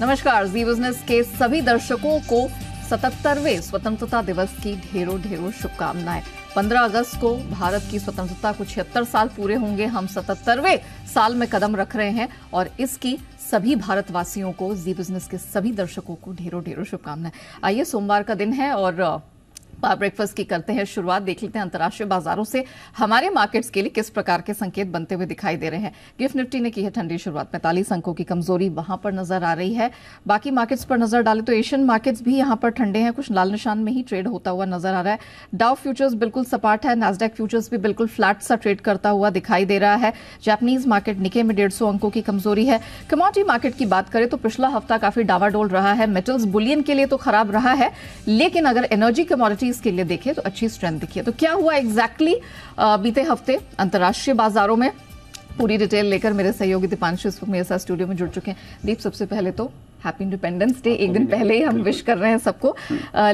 नमस्कार जी बिजनेस के सभी दर्शकों को सतहत्तरवे स्वतंत्रता दिवस की ढेरों ढेरों शुभकामनाएं 15 अगस्त को भारत की स्वतंत्रता को छिहत्तर साल पूरे होंगे हम सतहत्तरवे साल में कदम रख रहे हैं और इसकी सभी भारतवासियों को जी बिजनेस के सभी दर्शकों को ढेरों ढेरों शुभकामनाएं आइए सोमवार का दिन है और ब्रेकफास्ट की करते हैं शुरुआत देख लेते हैं अंतर्राष्ट्रीय बाजारों से हमारे मार्केट्स के लिए किस प्रकार के संकेत बनते हुए दिखाई दे रहे हैं गिफ्ट निफ्टी ने की है ठंडी शुरुआत पैंतालीस अंकों की कमजोरी वहां पर नजर आ रही है बाकी मार्केट्स पर नजर डाले तो एशियन मार्केट्स भी यहां पर ठंडे हैं कुछ लाल निशान में ही ट्रेड होता हुआ नजर आ रहा है डाउ फ्यूचर्स बिल्कुल सपाट है नाजडेक फ्यूचर्स भी बिल्कुल फ्लैट सा ट्रेड करता हुआ दिखाई दे रहा है जैपनीज मार्केट निके में डेढ़ अंकों की कमजोरी है कमोडिटी मार्केट की बात करें तो पिछला हफ्ता काफी डावाडोल रहा है मेटल्स बुलियन के लिए तो खराब रहा है लेकिन अगर एनर्जी कमोडिटी चीज के लिए देखिए तो अच्छी स्ट्रेंथ दिखी है तो क्या हुआ एग्जैक्टली exactly, बीते हफ्ते अंतर्राष्ट्रीय बाजारों में पूरी डिटेल लेकर मेरे सहयोगी दीपांशु इस वक्त मेरे साथ स्टूडियो में जुड़ चुके हैं दीप सबसे पहले तो हैप्पी इंडिपेंडेंस डे एक दिन पहले ही हम विश कर रहे हैं सबको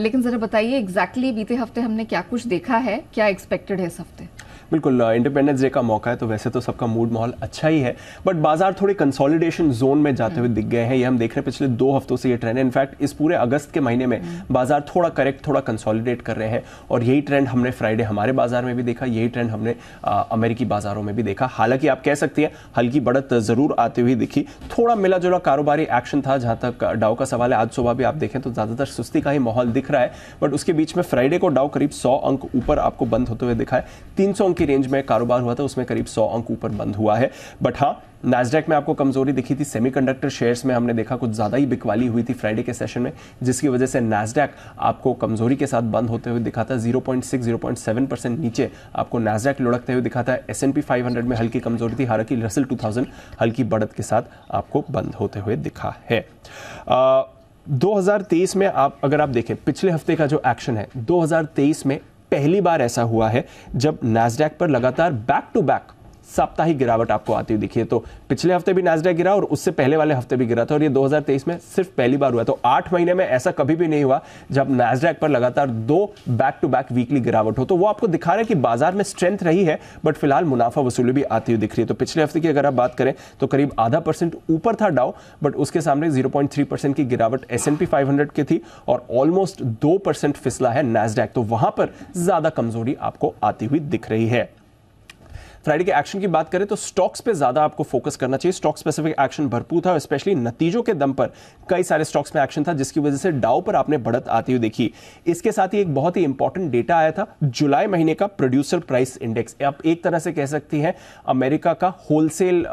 लेकिन ज़रा बताइए एग्जैक्टली बीते हफ्ते हमने क्या कुछ देखा है क्या एक्सपेक्टेड है इस हफ्ते बिल्कुल इंडिपेंडेंस डे का मौका है तो वैसे तो सबका मूड माहौल अच्छा ही है बट बाजार थोड़े कंसोलिडेशन जोन में जाते हुए दिख गए हैं ये हम देख रहे हैं पिछले दो हफ्तों से ये ट्रेंड है इनफैक्ट इस पूरे अगस्त के महीने में हम्म। बाजार थोड़ा करेक्ट थोड़ा कंसोलिडेट कर रहे हैं और यही ट्रेंड हमने फ्राइडे हमारे बाजार में भी देखा यही ट्रेंड हमने अमेरिकी बाजारों में भी देखा हालांकि आप कह सकती हैं हल्की बढ़त जरूर आती हुई दिखी थोड़ा मिला जुला कारोबारी एक्शन था जहां तक डाउ का सवाल है आज सुबह भी आप देखें तो ज्यादातर सुस्ती का ही माहौल दिख रहा है बट उसके बीच में फ्राइडे को डाउ करीब सौ अंक ऊपर आपको बंद होते हुए दिखा है तीन अंक की रेंज में कारोबार हुआ था उसमें करीब सौ अंक ऊपर बंद हुआ है बट हाँ नाजडेक में आपको कमजोरी दिखी थी सेमीकंडक्टर शेयर्स में हमने देखा कुछ ज़्यादा ही बिकवाली हुई थी फ्राइडे के सेशन में जिसकी वजह से नाजडेक आपको कमजोरी के साथ बंद होते हुए दिखा था 0.6 0.7 परसेंट नीचे आपको नाजडेक लुढ़कते हुए दिखा था एस 500 में हल्की कमजोरी थी हालांकि रसल 2000 हल्की बढ़त के साथ आपको बंद होते हुए दिखा है आ, 2023 में आप अगर आप देखें पिछले हफ्ते का जो एक्शन है 2023 में पहली बार ऐसा हुआ है जब नैसडैक पर लगातार बैक टू बैक साप्ताहिक गिरावट आपको आती हुई दिखी है तो पिछले हफ्ते भी नाजडा गिरा और उससे पहले वाले हफ्ते भी गिरा था और ये 2023 में सिर्फ पहली बार हुआ तो आठ महीने में ऐसा कभी भी नहीं हुआ जब नैसडेक पर लगातार दो बैक टू बैक वीकली गिरावट हो तो वो आपको दिखा रहा है कि बाजार में स्ट्रेंथ रही है बट फिलहाल मुनाफा वसूली भी आती हुई दिख रही है तो पिछले हफ्ते की अगर आप बात करें तो करीब आधा परसेंट ऊपर था डाउ बट उसके सामने जीरो परसेंट की गिरावट एस एन की थी और ऑलमोस्ट दो परसेंट फिसला है नैसडेक तो वहां पर ज्यादा कमजोरी आपको आती हुई दिख रही है फ्राइडे के एक्शन की बात करें तो स्टॉक्स पे ज़्यादा आपको फोकस करना चाहिए स्टॉक स्पेसिफिक एक्शन भरपूर था स्पेशली नतीजों के दम पर कई सारे स्टॉक्स में एक्शन था जिसकी वजह से डाउ पर आपने बढ़त आती हुई देखी इसके साथ ही एक बहुत ही इंपॉर्टेंट डेटा आया था जुलाई महीने का प्रोड्यूसर प्राइस इंडेक्स आप एक तरह से कह सकती है अमेरिका का होलसेल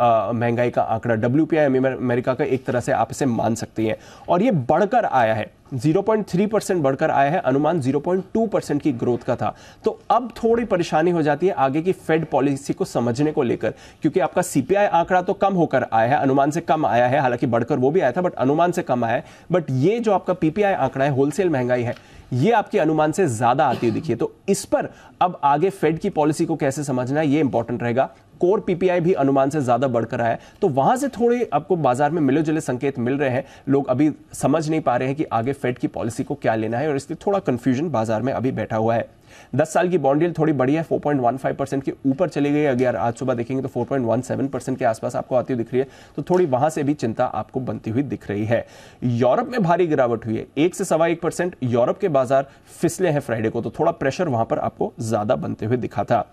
महंगाई का आंकड़ा डब्ल्यू अमेरिका का एक तरह से आप इसे मान सकती हैं और ये बढ़कर आया है 0.3 परसेंट बढ़कर आया है अनुमान 0.2 परसेंट की ग्रोथ का था तो अब थोड़ी परेशानी हो जाती है आगे की फेड पॉलिसी को समझने को लेकर क्योंकि आपका सीपीआई आंकड़ा तो कम होकर आया है अनुमान से कम आया है हालांकि बढ़कर वो भी आया था बट अनुमान से कम आया है बट ये जो आपका पीपीआई आंकड़ा है होलसेल महंगाई है ये आपके अनुमान से ज्यादा आती है दिखी है तो इस पर अब आगे फेड की पॉलिसी को कैसे समझना है ये इंपॉर्टेंट रहेगा कोर पीपीआई भी अनुमान से ज्यादा बढ़कर आया तो वहां से थोड़े आपको बाजार में मिले जुले संकेत मिल रहे हैं लोग अभी समझ नहीं पा रहे हैं कि आगे फेड की पॉलिसी को क्या लेना है और इसलिए थोड़ा कंफ्यूजन बाजार में अभी बैठा हुआ है दस साल की बॉन्ड थोड़ी बड़ी है 4.15 परसेंट के ऊपर चली गई अगर आज सुबह देखेंगे तो 4.17 परसेंट के आसपास आपको आती हुई दिख रही है तो थोड़ी वहां से भी चिंता आपको बनती हुई दिख रही है यूरोप में भारी गिरावट हुई है एक से सवा एक परसेंट यूरोप के बाजार फिसले हैं फ्राइडे को तो थोड़ा प्रेशर वहां पर आपको ज्यादा बनते हुए दिखा था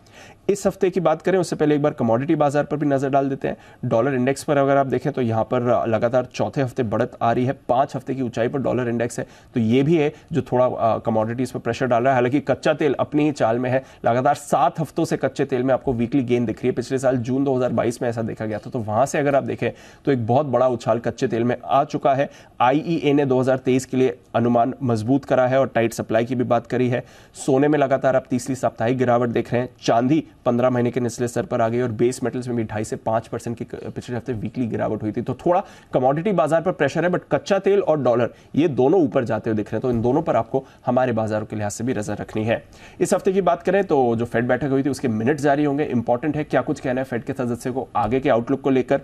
इस हफ्ते की बात करें उससे पहले एक बार कमोडिटी बाजार पर भी नजर डाल देते हैं डॉलर इंडेक्स पर अगर आप देखें तो यहां पर लगातार चौथे हफ्ते बढ़त आ रही है पांच हफ्ते की ऊंचाई पर डॉलर इंडेक्स है तो यह भी है जो थोड़ा कमोडिटीज पर प्रेशर डाल रहा है हालांकि कच्चा तेल तेल अपनी ही चाल में है लगातार सात हफ्तों से कच्चे तेल में आपको वीकली गेन दिख रही है पिछले साल जून 2022 में ऐसा देखा गया था तो वहां से अगर आप देखें तो एक बहुत बड़ा उछाल कच्चे तेल में आ चुका है आई e ने दो के लिए अनुमान मजबूत करा है और टाइट सप्लाई की भी बात करी है सोने में लगातार आप तीसरी साप्ताहिक गिरावट देख रहे हैं चांदी पंद्रह महीने के निचले स्तर पर आ गई और बेस मेटल्स में भी ढाई से पांच परसेंट की पिछले हफ्ते वीकली गिरावट हुई थी तो थोड़ा कमोडिटी बाजार पर प्रेशर है बट कच्चा तेल और डॉलर ये दोनों ऊपर जाते हुए दिख रहे हैं तो इन दोनों पर आपको हमारे बाजारों के लिहाज से भी नजर रखनी है इस हफ्ते की बात करें तो जो फेड बैठक हुई थी उसके मिनट जारी होंगे इंपॉर्टेंट है क्या कुछ कहना है फेड के सदस्य को आगे के आउटलुक को लेकर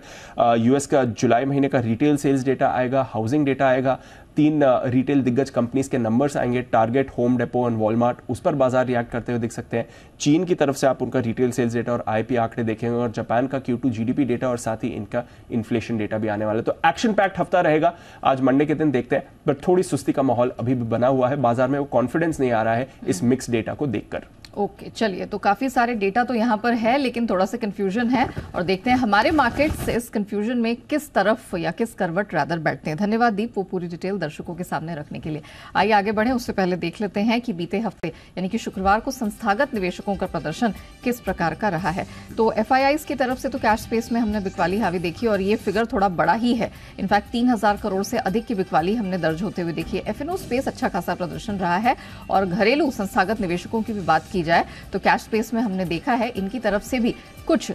यूएस का जुलाई महीने का रिटेल सेल्स डेटा आएगा हाउसिंग डेटा आएगा तीन रिटेल दिग्गज कंपनीज के नंबर्स आएंगे Target Home Depot and Walmart उस पर बाजार रिएक्ट करते हुए देख सकते हैं चीन की तरफ से आप उनका रिटेल सेल्स डेटा और आईपी आंकड़े देखेंगे और जापान का क्यू टू जीडीपी डेटा और साथ ही इनका इन्फ्लेशन डेटा भी आने वाला है तो एक्शन पैक्ट हफ्ता रहेगा आज मंडे के दिन देखते हैं बट थोड़ी सुस्ती का माहौल अभी भी बना हुआ है बाजार में वो कॉन्फिडेंस नहीं आ रहा है इस मिक्स डेटा को देखकर ओके okay, चलिए तो काफ़ी सारे डेटा तो यहाँ पर है लेकिन थोड़ा सा कन्फ्यूजन है और देखते हैं हमारे मार्केट्स इस कन्फ्यूजन में किस तरफ या किस करवट रादर बैठते हैं धन्यवाद दीप वो पूरी डिटेल दर्शकों के सामने रखने के लिए आइए आगे बढ़े उससे पहले देख लेते हैं कि बीते हफ्ते यानी कि शुक्रवार को संस्थागत निवेशकों का प्रदर्शन किस प्रकार का रहा है तो एफ की तरफ से तो कैश स्पेस में हमने बिकवाली हावी देखी और ये फिगर थोड़ा बड़ा ही है इनफैक्ट तीन करोड़ से अधिक की बिकवाली हमने दर्ज होते हुए देखी है एफ स्पेस अच्छा खासा प्रदर्शन रहा है और घरेलू संस्थागत निवेशकों की भी बात की की जाए तो कैश स्पेस में हमने देखा है इनकी तरफ से भी कुछ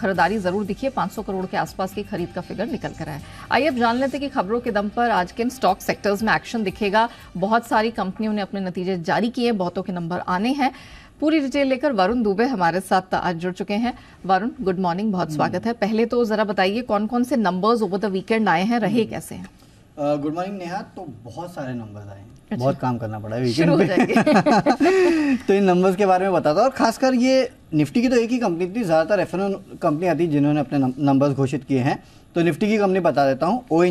खरीदारी जरूर दिखी है 500 करोड़ के आसपास की खरीद का फिगर निकल कर आया आइए अब जान लेते हैं कि खबरों के दम पर आज किन स्टॉक सेक्टर्स में एक्शन दिखेगा बहुत सारी कंपनियों ने अपने नतीजे जारी किए बहुतों के नंबर आने हैं पूरी डिटेल लेकर वरुण दुबे हमारे साथ आज जुड़ चुके हैं वरुण गुड मॉर्निंग बहुत hmm. स्वागत है पहले तो जरा बताइए कौन कौन से नंबर्स ओवर द वीकेंड आए हैं रहे hmm. कैसे हैं गुड मॉर्निंग नेहा तो बहुत सारे नंबर्स आए हैं अच्छा। बहुत काम करना पड़ा है वीकेंड पे तो इन नंबर्स के बारे में बताता और खासकर ये निफ्टी की तो एक ही कंपनी थी ज़्यादातर एफ कंपनी आती जिन्होंने अपने नंबर्स घोषित किए हैं तो निफ्टी की कंपनी बता देता हूँ ओ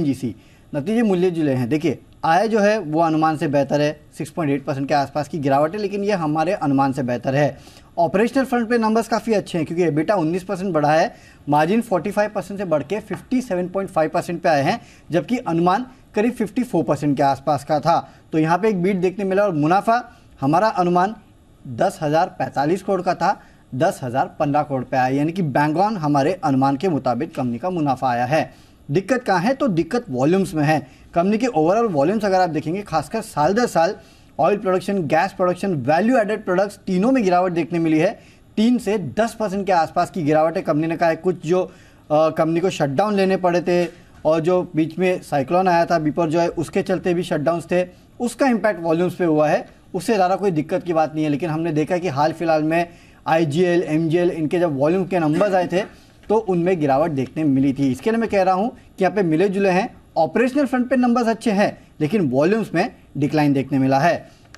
नतीजे मूल्य जुले हैं देखिए आय जो है वो अनुमान से बेहतर है 6.8 परसेंट के आसपास की गिरावट है लेकिन ये हमारे अनुमान से बेहतर है ऑपरेशनल फ्रंट पे नंबर्स काफ़ी अच्छे हैं क्योंकि बेटा 19 परसेंट बढ़ा है मार्जिन 45 परसेंट से बढ़ के 57.5 परसेंट पे आए हैं जबकि अनुमान करीब 54 परसेंट के आसपास का था तो यहाँ पे एक बीट देखने मिला और मुनाफा हमारा अनुमान दस हज़ार पैंतालीस करोड़ का था दस हज़ार पंद्रह करोड़ पे आया यानी कि बैंगॉन हमारे अनुमान के मुताबिक कंपनी का मुनाफा आया है दिक्कत कहाँ है तो दिक्कत वॉल्यूम्स में है कंपनी के ओवरऑल वॉल्यूम्स अगर आप देखेंगे खासकर साल दर साल oil production gas production value added products तीनों में गिरावट देखने मिली है तीन से दस परसेंट के आसपास की गिरावट है कंपनी ने कहा है कुछ जो कंपनी को शटडाउन लेने पड़े थे और जो बीच में साइक्लोन आया था बिपरजॉय उसके चलते भी शटडाउन थे उसका इम्पैक्ट वॉल्यूम्स पे हुआ है उससे ज़्यादा कोई दिक्कत की बात नहीं है लेकिन हमने देखा कि हाल फिलहाल में I G L M G L इनके जब वॉल्यूम के नंबर्स आए थे तो उनमें गिरावट देखने मिली थी इसके लिए मैं कह रहा हूँ कि यहाँ पे मिले जुले हैं ऑपरेशनल फ्रंट पे नंबर्स अच्छे हैं लेकिन वॉल्यूम्स में डिक्लाइन देखने मिला है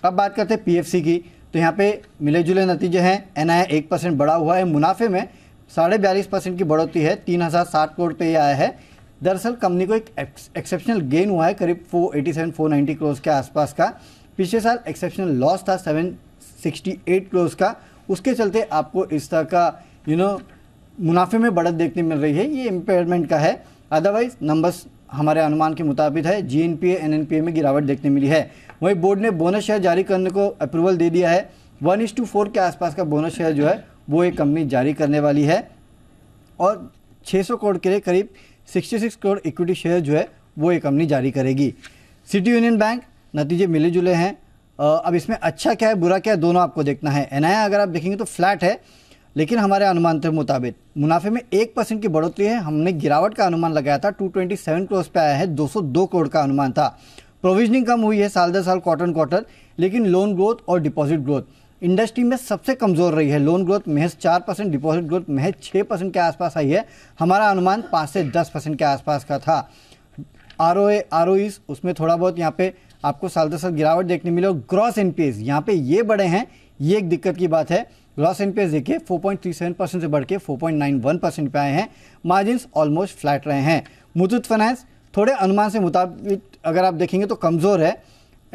अब बात करते हैं पी की तो यहाँ पर मिले जुले नतीजे हैं एन आई एक परसेंट बढ़ा हुआ है मुनाफे में साढ़े बयालीस परसेंट की बढ़ोतरी है तीन हज़ार साठ करोड़ पे ये आया है दरअसल कंपनी को एक एक्सेप्शनल गेन हुआ है करीब 487 490 क्रोज के आसपास का पिछले साल एक्सेप्शनल लॉस था 768 क्रोज का उसके चलते आपको इस तरह का यू नो मुनाफे में बढ़त देखने मिल रही है ये इम्पेयरमेंट का है अदरवाइज नंबर्स हमारे अनुमान के मुताबिक है G N P N N P A में गिरावट देखने मिली है वहीं बोर्ड ने बोनस शेयर जारी करने को अप्रूवल दे दिया है वन इज टू फोर के आसपास का बोनस शेयर जो है वो ये कंपनी जारी करने वाली है और 600 करोड़ के लिए करीब 66 करोड़ इक्विटी शेयर जो है वो ये कंपनी जारी करेगी सिटी यूनियन बैंक नतीजे मिले जुले हैं अब इसमें अच्छा क्या है बुरा क्या है दोनों आपको देखना है एन अगर आप देखेंगे तो फ्लैट है लेकिन हमारे अनुमान के मुताबिक मुनाफे में एक परसेंट की बढ़ोतरी है हमने गिरावट का अनुमान लगाया था 227 क्रोस पे आया है 202 करोड़ का अनुमान था प्रोविजनिंग कम हुई है साल दर साल क्वार्टर क्वार्टर लेकिन लोन ग्रोथ और डिपॉजिट ग्रोथ इंडस्ट्री में सबसे कमज़ोर रही है लोन ग्रोथ महज चार परसेंट डिपॉजिट ग्रोथ महज छः परसेंट के आसपास आई है हमारा अनुमान पाँच से दस परसेंट के आसपास का था आर ओ आर ओ उसमें थोड़ा बहुत यहाँ पे आपको साल दर साल गिरावट देखने मिले और ग्रॉस एन पी एस यहाँ पे ये बड़े हैं ये एक दिक्कत की बात है ग्रॉस एन पी एस देखिए four point three seven percent से बढ़ के four point nine one percent पे आए हैं मार्जिनस ऑलमोस्ट फ्लैट रहे हैं मुथुत फाइनेंस थोड़े अनुमान से मुताबिक अगर आप देखेंगे तो कमज़ोर है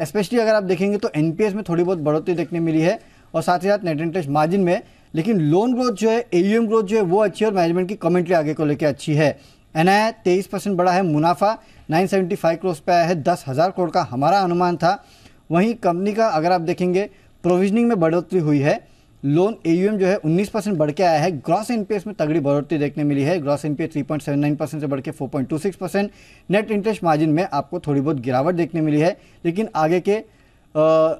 स्पेशली अगर आप देखेंगे तो एन में थोड़ी बहुत बढ़ोतरी देखने मिली है और साथ ही साथ नेट इंटरेस्ट मार्जिन में लेकिन लोन ग्रोथ जो है ए ग्रोथ जो है वो अच्छी और मैनेजमेंट की कमेंट्री आगे को लेकर अच्छी है एन आई तेईस परसेंट बढ़ा है मुनाफा 975 क्रोस पे आया है दस हज़ार करोड़ का हमारा अनुमान था वहीं कंपनी का अगर आप देखेंगे प्रोविजनिंग में बढ़ोतरी हुई है लोन ए जो है 19 परसेंट बढ़ के आया है ग्रॉस एन में तगड़ी बढ़ोतरी देखने मिली है ग्रॉस एन पी परसेंट से बढ़ के 4.26 परसेंट नेट इंटरेस्ट मार्जिन में आपको थोड़ी बहुत गिरावट देखने मिली है लेकिन आगे के आ,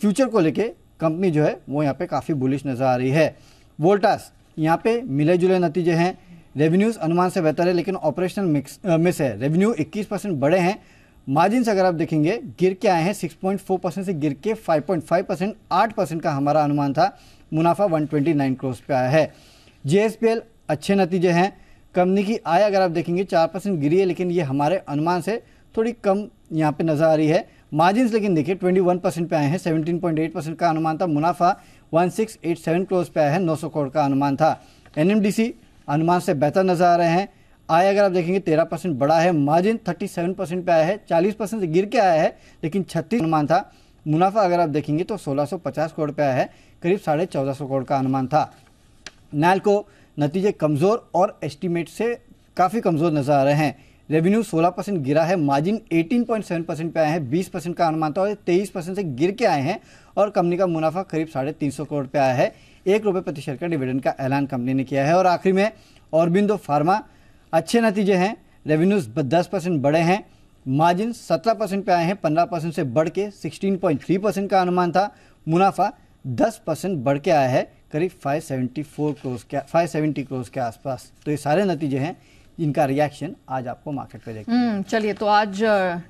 फ्यूचर को लेके कंपनी जो है वो यहाँ पे काफ़ी बुलिश नज़र आ रही है वोल्टास यहाँ पे मिले जुले नतीजे हैं रेवेन्यूज़ अनुमान से बेहतर है लेकिन ऑपरेशनल मिक्स मिस है रेवेन्यू 21 परसेंट बड़े हैं मार्जिन अगर आप देखेंगे गिर के आए हैं 6.4 परसेंट से गिर के 5.5 परसेंट आठ परसेंट का हमारा अनुमान था मुनाफा 129 ट्वेंटी पे आया है जेएसपीएल अच्छे नतीजे हैं कंपनी की आय अगर आप देखेंगे चार परसेंट गिरी है लेकिन ये हमारे अनुमान से थोड़ी कम यहाँ पे नज़र आ रही है मार्जिन लेकिन देखिए 21 परसेंट पे आए हैं 17.8 परसेंट का अनुमान था मुनाफा 1687 क्रोज पे आया है 900 करोड़ का अनुमान था सी अनुमान से बेहतर नजर आ रहे हैं आय अगर आप देखेंगे तेरह परसेंट बढ़ा है मार्जिन थर्टी सेवन परसेंट पे आया है चालीस परसेंट से गिर के आया है लेकिन छत्तीस अनुमान था मुनाफा अगर आप देखेंगे तो सोलह सौ पचास करोड़ पे आया है करीब साढ़े चौदह सौ करोड़ का अनुमान था नैल को नतीजे कमज़ोर और एस्टिमेट से काफ़ी कमज़ोर नज़र आ रहे हैं रेवेन्यू 16 परसेंट गिरा है मार्जिन 18.7 परसेंट पे आए हैं 20 परसेंट का अनुमान था और तेईस परसेंट से गिर के आए हैं और कंपनी का मुनाफा करीब साढ़े तीन सौ करोड़ पे आया है एक रुपये प्रति शेयर का डिविडेंड का ऐलान कंपनी ने किया है और आखिरी में औरबिंदो फार्मा अच्छे नतीजे हैं रेवेन्यूज दस परसेंट बढ़े हैं मार्जिन सत्रह परसेंट पे आए हैं पंद्रह परसेंट से बढ़ के सिक्सटीन पॉइंट थ्री परसेंट का अनुमान था मुनाफा दस परसेंट बढ़ के आया है करीब फाइव सेवेंटी फोर क्रोज के फाइव सेवेंटी के आसपास तो ये सारे नतीजे हैं इनका रिएक्शन आज आपको मार्केट पे देखना हम्म, चलिए तो आज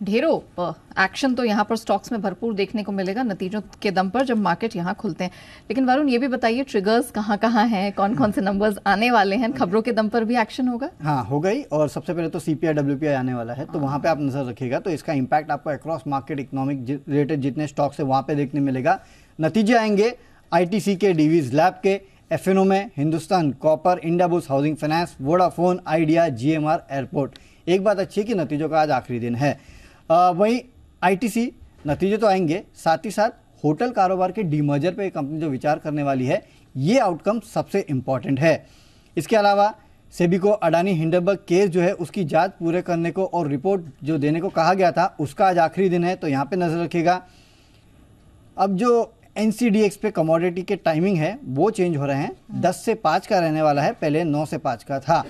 ढेरों एक्शन तो यहाँ पर स्टॉक्स में भरपूर देखने को मिलेगा नतीजों के दम पर जब मार्केट यहाँ खुलते हैं लेकिन वरुण ये भी बताइए ट्रिगर्स कहाँ कहाँ हैं कौन कौन से नंबर्स आने वाले हैं खबरों के दम पर भी एक्शन होगा हाँ हो गई और सबसे पहले तो सीपीआई डब्ल्यूपीआई आने वाला है तो हाँ। वहाँ पे आप नजर रखेगा तो इसका इम्पैक्ट आपको अक्रॉस मार्केट इकोनॉमिक रिलेटेड जितने स्टॉक्स है वहाँ पे देखने मिलेगा नतीजे आएंगे आईटीसी के डीवीज लैब के एफ में Hindustan copper Indiabulls housing finance Vodafone Idea GMR airport एक बात अच्छी है कि नतीजों का आज आखिरी दिन है वहीं आईटीसी नतीजे तो आएंगे साथ ही साथ होटल कारोबार के डीमर्जर पर कंपनी जो विचार करने वाली है ये आउटकम सबसे इम्पॉर्टेंट है इसके अलावा सेबी को अडानी हिंडनबर्ग केस जो है उसकी जांच पूरे करने को और रिपोर्ट जो देने को कहा गया था उसका आज आखिरी दिन है तो यहाँ पे नज़र रखेगा अब जो एन पे कमोडिटी के टाइमिंग है वो चेंज हो रहे हैं हम्म। दस से पाँच का रहने वाला है पहले नौ से पाँच का था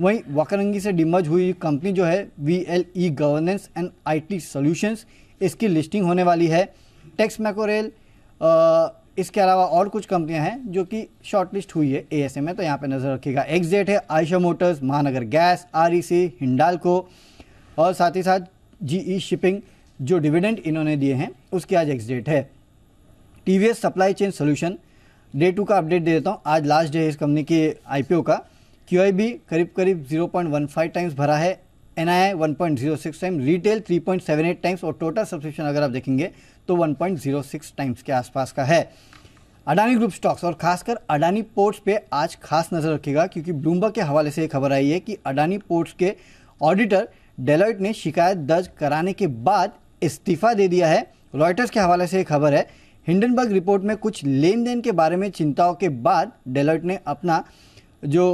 वहीं वक्रंगी से डिमर्ज हुई कंपनी जो है V L E governance and I T solutions इसकी लिस्टिंग होने वाली है टेक्स मैकोरेल इसके अलावा और कुछ कंपनियां हैं जो कि शॉर्टलिस्ट हुई है ए में तो यहाँ पे नज़र रखिएगा एक्जेट है Eicher Motors Mahanagar gas R E C Hindalco और साथ ही साथ जी ई शिपिंग जो डिविडेंड इन्होंने दिए हैं उसकी आज एक्जेट है T supply chain solution day two का अपडेट दे देता हूँ आज लास्ट डे है इस कंपनी के ओ का क्यू करीब करीब 0.15 टाइम्स भरा है N I one point zero six time retail three point seven eight times और टोटल सब्सक्रिप्शन अगर आप देखेंगे तो one point zero six times के आसपास का है अडानी ग्रुप स्टॉक्स और खासकर अडानी पोर्ट्स पे आज खास नज़र रखेगा क्योंकि ब्लूमबर्ग के हवाले से खबर आई है कि अडानी पोर्ट्स के ऑडिटर डेलॉइट ने शिकायत दर्ज कराने के बाद इस्तीफा दे दिया है रॉयटर्स के हवाले से खबर है हिंडनबर्ग रिपोर्ट में कुछ लेन देन के बारे में चिंताओं के बाद डेलर्ट ने अपना जो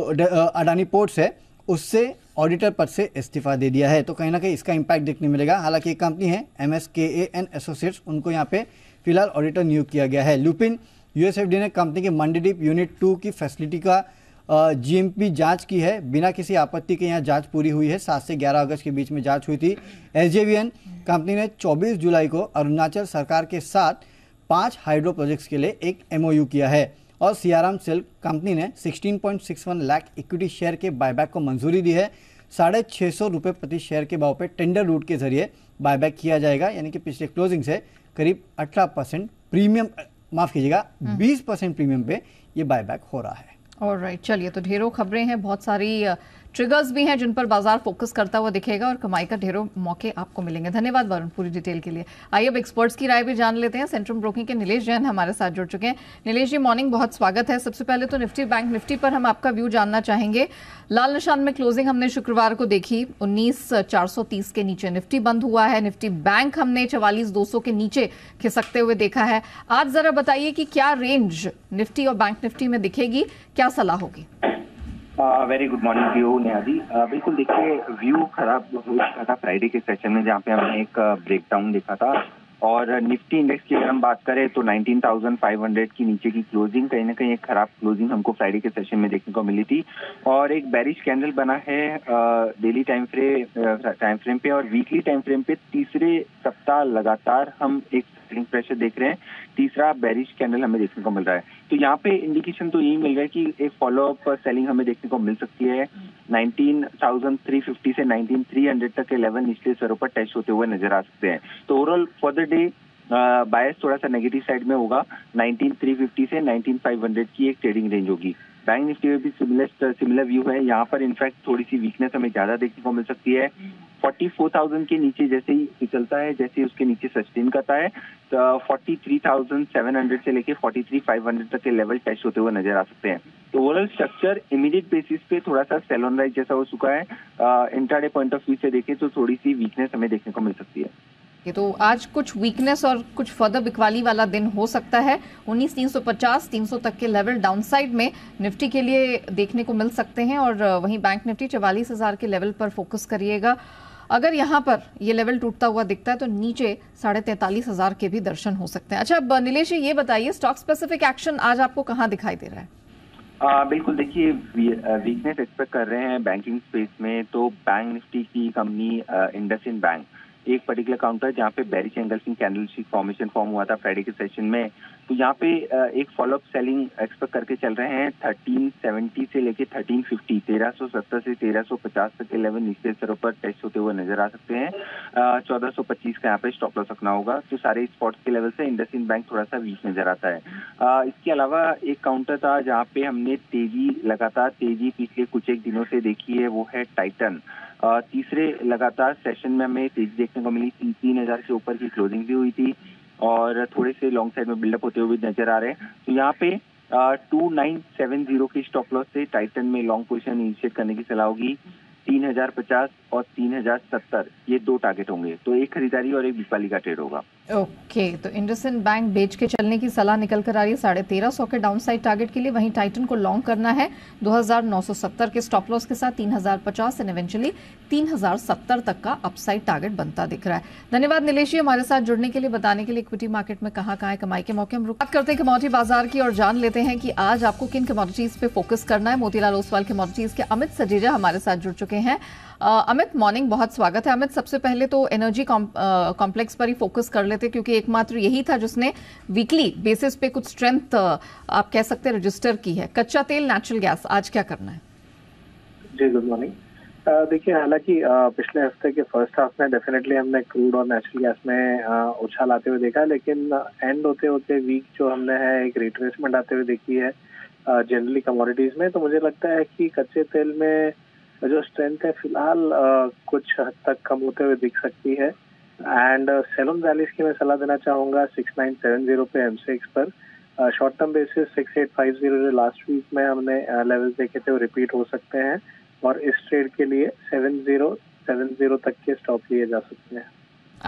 अडानी पोर्ट्स है उससे ऑडिटर पद से इस्तीफा दे दिया है तो कहीं ना कहीं इसका इम्पैक्ट देखने मिलेगा हालांकि एक कंपनी है एम एस के ए एन एसोसिएट्स उनको यहाँ पे फिलहाल ऑडिटर नियुक्त किया गया है लुपिन डी ने कंपनी के मंडीडीप यूनिट टू की फैसिलिटी का जी पी जांच की है बिना किसी आपत्ति के यहाँ जांच पूरी हुई है सात से ग्यारह अगस्त के बीच में जांच हुई थी एस कंपनी ने चौबीस जुलाई को अरुणाचल सरकार के साथ पाँच हाइड्रो प्रोजेक्ट्स के लिए एक एमओयू किया है और सियाराम सिल्क कंपनी ने 16.61 लाख इक्विटी शेयर के बायबैक को मंजूरी दी है साढ़े छः सौ प्रति शेयर के भाव पर टेंडर रूट के जरिए बायबैक किया जाएगा यानी कि पिछले क्लोजिंग से करीब अठारह परसेंट प्रीमियम माफ कीजिएगा हम्म। बीस परसेंट प्रीमियम पे ये बायबैक हो रहा है और राइट चलिए तो ढेरों खबरें हैं बहुत सारी ट्रिगर्स भी हैं जिन पर बाजार फोकस करता हुआ दिखेगा और कमाई का ढेरों मौके आपको मिलेंगे धन्यवाद वरुण पूरी डिटेल के लिए आइए अब एक्सपर्ट्स की राय भी जान लेते हैं सेंट्रम ब्रोकिंग के नीलेष जैन हमारे साथ जुड़ चुके हैं नीलेष जी मॉर्निंग बहुत स्वागत है सबसे पहले तो निफ्टी बैंक निफ्टी पर हम आपका व्यू जानना चाहेंगे लाल निशान में क्लोजिंग हमने शुक्रवार को देखी उन्नीस के नीचे निफ्टी बंद हुआ है निफ्टी बैंक हमने चवालीस दो के नीचे खिसकते हुए देखा है आज जरा बताइए कि क्या रेंज निफ्टी और बैंक निफ्टी में दिखेगी क्या सलाह होगी very good morning view Neha ji बिल्कुल देखिए व्यू खराब हो चुका था फ्राइडे के सेशन में जहाँ पे हमने एक ब्रेकडाउन uh, देखा था और निफ्टी इंडेक्स की अगर हम बात करें तो 19,500 की नीचे की क्लोजिंग कहीं ना कहीं एक खराब क्लोजिंग हमको फ्राइडे के सेशन में देखने को मिली थी और एक बैरिश कैंडल बना है daily time frame time frame पे और वीकली टाइम फ्रेम पे तीसरे सप्ताह लगातार हम एक सेलिंग प्रेशर देख रहे हैं तीसरा बैरिश कैंडल हमें देखने को मिल रहा है तो यहाँ पे इंडिकेशन तो यही मिल रहा है कि एक फॉलो अप सेलिंग हमें देखने को मिल सकती है 19,350 से 19,300 तक के लेवल निचले स्तरों पर टेस्ट होते हुए नजर आ सकते हैं तो overall for the day bias थोड़ा सा नेगेटिव साइड में होगा नाइनटीन से नाइनटीन की एक ट्रेडिंग रेंज होगी बैंक निफ्टी में भी सिमिलर सिमिलर व्यू है यहाँ पर इनफैक्ट थोड़ी सी वीकनेस हमें ज्यादा देखने को मिल सकती है फोर्टी फोर थाउजेंड के नीचे जैसे ही निकलता है जैसे ही उसके नीचे सस्टेन करता है तो forty three thousand seven hundred से लेके फोर्टी थ्री फाइव हंड्रेड तक के लेवल टच होते हुए नजर आ सकते हैं तो ओवरऑल स्ट्रक्चर इमीडिएट बेसिस पे थोड़ा सा सेलोन राइज जैसा हो चुका है इंटरडे पॉइंट ऑफ व्यू से देखें तो थोड़ी सी वीकनेस हमें देखने को मिल सकती है ये तो आज कुछ वीकनेस और कुछ फर्दर बिकवाली वाला दिन हो सकता है 19,350 300 तक के लेवल डाउनसाइड में निफ्टी के लिए देखने को मिल सकते हैं और वहीं बैंक निफ्टी चवालीस हज़ार के लेवल पर फोकस करिएगा अगर यहाँ पर ये लेवल टूटता हुआ दिखता है तो नीचे साढ़े तैंतालीस हज़ार के भी दर्शन हो सकते हैं अच्छा अब नीलेश ये बताइए स्टॉक स्पेसिफिक एक्शन आज आपको कहाँ दिखाई दे रहा है आ, बिल्कुल देखिए वीकनेस एक्सपेक्ट कर रहे हैं बैंकिंग स्पेस में तो बैंक निफ्टी की कंपनी इंडस बैंक एक पर्टिकुलर काउंटर जहाँ पे बैरिश सिंह कैंडल फॉर्मेशन फॉर्म हुआ था फ्राइडे के सेशन में तो यहाँ पे एक फॉलोअप सेलिंग एक्सपेक्ट करके चल रहे हैं थर्टीन सेवेंटी से लेके थर्टीन फिफ्टी तेरह सौ सत्तर से तेरह सौ पचास तक के लेवल निचले स्तरों पर टेस्ट होते हुए नजर आ सकते हैं चौदह सौ पच्चीस का यहाँ पे स्टॉप लॉस रखना होगा तो सारे स्पॉट्स के लेवल से इंडसिन बैंक थोड़ा सा वीक नजर आता है इसके अलावा एक काउंटर था जहाँ पे हमने तेजी लगातार तेजी पिछले कुछ एक दिनों से देखी है वो है टाइटन तीसरे लगातार सेशन में हमें तेजी देखने को मिली तीन तीन हजार से ऊपर की क्लोजिंग भी हुई थी और थोड़े से लॉन्ग साइड में बिल्डअप होते हुए नजर आ रहे हैं तो यहाँ पे टू नाइन सेवन जीरो की स्टॉप लॉस से टाइटन में लॉन्ग पोजिशन इनिशिएट करने की सलाह होगी तीन हजार पचास और तीन हजार सत्तर ये दो टारगेट होंगे तो एक खरीदारी और एक दीपाली का ट्रेड होगा ओके okay, तो इंडसइंड बैंक बेच के चलने की सलाह निकल कर आ रही है साढ़े तेरह सौ के डाउन साइड टारगेट के लिए वहीं टाइटन को लॉन्ग करना है 2970 के स्टॉप लॉस के साथ 3050 एंड इवेंचुअली तीन तक का अपसाइड टारगेट बनता दिख रहा है धन्यवाद निलेश जी हमारे साथ जुड़ने के लिए बताने के लिए इक्विटी मार्केट में कहाँ कहाँ कमाई के मौके हम बात करते हैं कमोडिटी बाजार की और जान लेते हैं कि आज आपको किन कमोडिटीज पे फोकस करना है मोतीलाल ओसवाल कमोडिटीज के अमित सजेजा हमारे साथ जुड़ चुके हैं अमित मॉर्निंग बहुत स्वागत है अमित सबसे पहले तो एनर्जी कॉम्प्लेक्स पर ही फोकस कर लेते क्योंकि एकमात्र यही था जिसने वीकली बेसिस पे कुछ स्ट्रेंथ आप कह सकते हैं रजिस्टर की है कच्चा तेल नेचुरल गैस आज क्या करना है जी गुड मॉर्निंग देखिए हालांकि पिछले हफ्ते के फर्स्ट हाफ में डेफिनेटली हमने क्रूड और नेचुरल गैस में उछाल आते हुए देखा लेकिन एंड होते होते वीक जो हमने है एक रिट्रेसमेंट आते हुए देखी है जनरली कमोडिटीज में तो मुझे लगता है कि कच्चे तेल में जो स्ट्रेंथ है फिलहाल कुछ हद तक कम होते हुए दिख सकती है एंड सेलोन वैलीस की मैं सलाह देना चाहूंगा सिक्स नाइन सेवन जीरो पे एम सिक्स पर short term basis six eight five zero जो लास्ट वीक में हमने लेवल्स देखे थे वो रिपीट हो सकते हैं और इस ट्रेड के लिए सेवन जीरो सेवन जीरो तक के स्टॉप लिए जा सकते हैं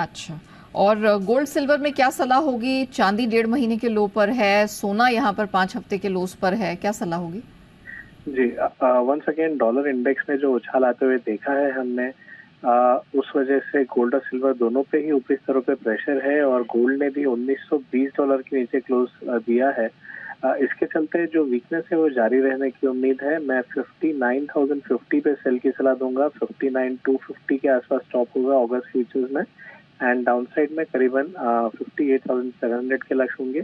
अच्छा और गोल्ड सिल्वर में क्या सलाह होगी चांदी डेढ़ महीने के लो पर है सोना यहाँ पर पांच हफ्ते के लोस पर है क्या सलाह होगी जी वंस अगेन डॉलर इंडेक्स में जो उछाल आते हुए देखा है हमने आ, उस वजह से गोल्ड और सिल्वर दोनों पे ही ऊपरी स्तरों पे प्रेशर है और गोल्ड ने भी 1920 डॉलर के नीचे क्लोज दिया है आ, इसके चलते जो वीकनेस है वो जारी रहने की उम्मीद है मैं 59,050 पे सेल की सलाह दूंगा 59,250 के आसपास स्टॉप होगा अगस्त फ्यूचर्स में एंड डाउनसाइड में करीबन फिफ्टी के लक्ष्य होंगे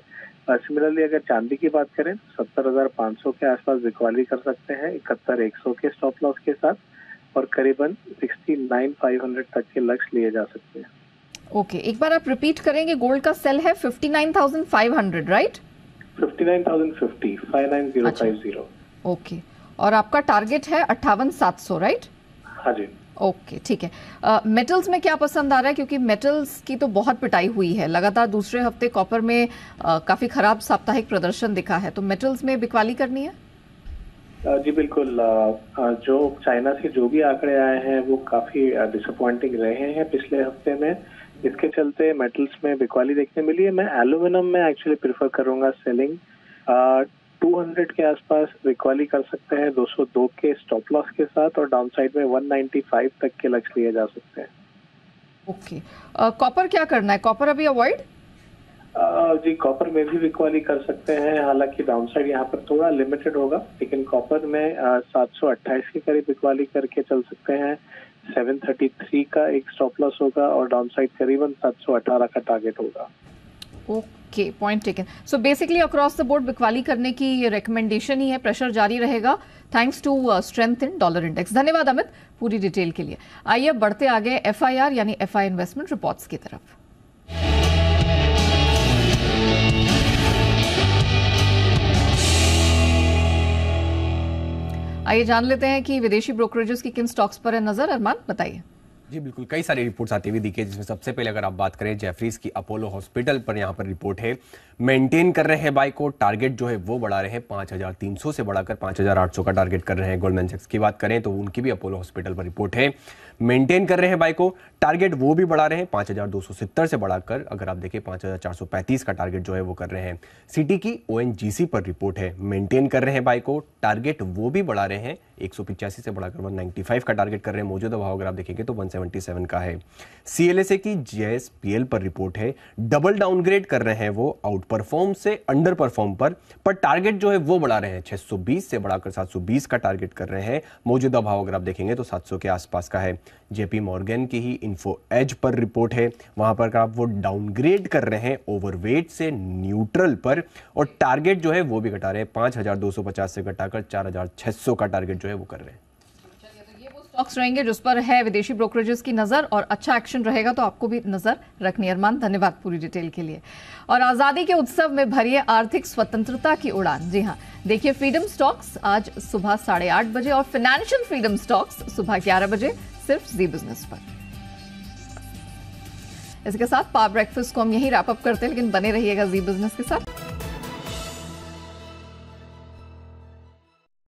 सिमिलरली अगर चांदी की बात करें तो सत्तर हजार पाँच सौ के आसपास बिकवाली कर सकते हैं इकहत्तर एक सौ के स्टॉप लॉस के साथ और करीबन सिक्सटी नाइन फाइव हंड्रेड तक के लक्ष्य लिए जा सकते हैं ओके okay, एक बार आप रिपीट करेंगे गोल्ड का सेल है fifty nine thousand five hundred right fifty nine thousand fifty five nine zero five zero okay और आपका टारगेट है अट्ठावन सात सौ राइट हाँ जी ओके ठीक है मेटल्स में क्या पसंद आ रहा है क्योंकि मेटल्स की तो बहुत पिटाई हुई है लगातार दूसरे हफ्ते कॉपर में काफ़ी ख़राब साप्ताहिक प्रदर्शन दिखा है तो मेटल्स में बिकवाली करनी है जी बिल्कुल जो चाइना से जो भी आंकड़े आए हैं वो काफ़ी डिसअपॉइंटिंग रहे हैं पिछले हफ्ते में इसके चलते मेटल्स में बिकवाली देखने मिली है मैं एल्यूमिनियम में एक्चुअली प्रिफर करूंगा सेलिंग 200 के आसपास रिकॉली कर सकते हैं 202 के स्टॉप लॉस के साथ और डाउनसाइड में 195 तक के लक्ष्य लिए जा सकते हैं ओके कॉपर क्या करना है कॉपर अभी अवॉइड जी कॉपर में भी रिकॉली कर सकते हैं हालांकि डाउनसाइड यहां पर थोड़ा लिमिटेड होगा लेकिन कॉपर में सात के करीब रिकॉली करके चल सकते हैं 733 का एक स्टॉप लॉस होगा और डाउन करीबन 718 का टारगेट होगा okay okay point taken so basically across the board बिकवाली करने की ये रिकमेंडेशन ही है प्रेशर जारी रहेगा thanks to strength in dollar index धन्यवाद अमित पूरी डिटेल के लिए आइए बढ़ते आगे एफआईआर यानी एफआई इन्वेस्टमेंट रिपोर्ट्स की तरफ आइए जान लेते हैं कि विदेशी ब्रोकरेजेस की किन स्टॉक्स पर है नजर अरमान बताइए जी बिल्कुल कई सारी रिपोर्ट्स आती हुई दिखे जिसमें सबसे पहले अगर आप बात करें जेफरीज की अपोलो हॉस्पिटल पर यहाँ पर रिपोर्ट है मेंटेन कर रहे हैं बाई को टारगेट जो है वो बढ़ा रहे हैं पाँच हज़ार तीन सौ से बढ़ाकर पाँच हज़ार आठ सौ का टारगेट कर रहे हैं गोल्डमैन सेक्स की बात करें तो उनकी भी अपोलो हॉस्पिटल पर रिपोर्ट है मेंटेन कर रहे हैं बाइक को टारगेट वो भी बढ़ा रहे हैं सत्तर से बढ़ाकर अगर आप देखें पैंतीस का टारगेट जो है वो कर रहे हैं सिटी की ओ पर रिपोर्ट है मेंटेन कर रहे हैं बाइक को टारगेट वो भी बढ़ा रहे हैं एक से बढ़ाकर 195 का टारगेट कर रहे हैं मौजूदा भाव अगर आप देखेंगे तो वन का है सीएलएसए की जेएसपीएल पर रिपोर्ट है डबल डाउनग्रेड कर रहे हैं वो आउट परफॉर्म से अंडर परफॉर्म पर पर टारगेट जो है वो बढ़ा रहे हैं 620 से बढ़ाकर 720 का टारगेट कर रहे हैं मौजूदा भाव अगर आप देखेंगे तो 700 के आसपास का है जेपी मॉर्गन की ही इन्फो एज पर रिपोर्ट है वहाँ पर आप वो डाउनग्रेड कर रहे हैं ओवरवेट से न्यूट्रल पर और टारगेट जो है वो भी घटा रहे हैं पाँच हज़ार दो सौ पचास से घटाकर चार हज़ार छः सौ का टारगेट जो है वो कर रहे हैं स्टॉक्स तो रहेंगे जिस पर है विदेशी ब्रोकरेजेस की नज़र और अच्छा एक्शन रहेगा तो आपको भी नज़र रखनी अरमान धन्यवाद पूरी डिटेल के लिए और आज़ादी के उत्सव में भरिए आर्थिक स्वतंत्रता की उड़ान जी हाँ देखिए फ्रीडम स्टॉक्स आज सुबह साढ़े आठ बजे और फाइनेंशियल फ्रीडम स्टॉक्स सुबह ग्यारह बजे सिर्फ जी बिजनेस पर इसके साथ पा ब्रेकफास्ट को हम यही रैप अप करते हैं लेकिन बने रहिएगा जी बिजनेस के साथ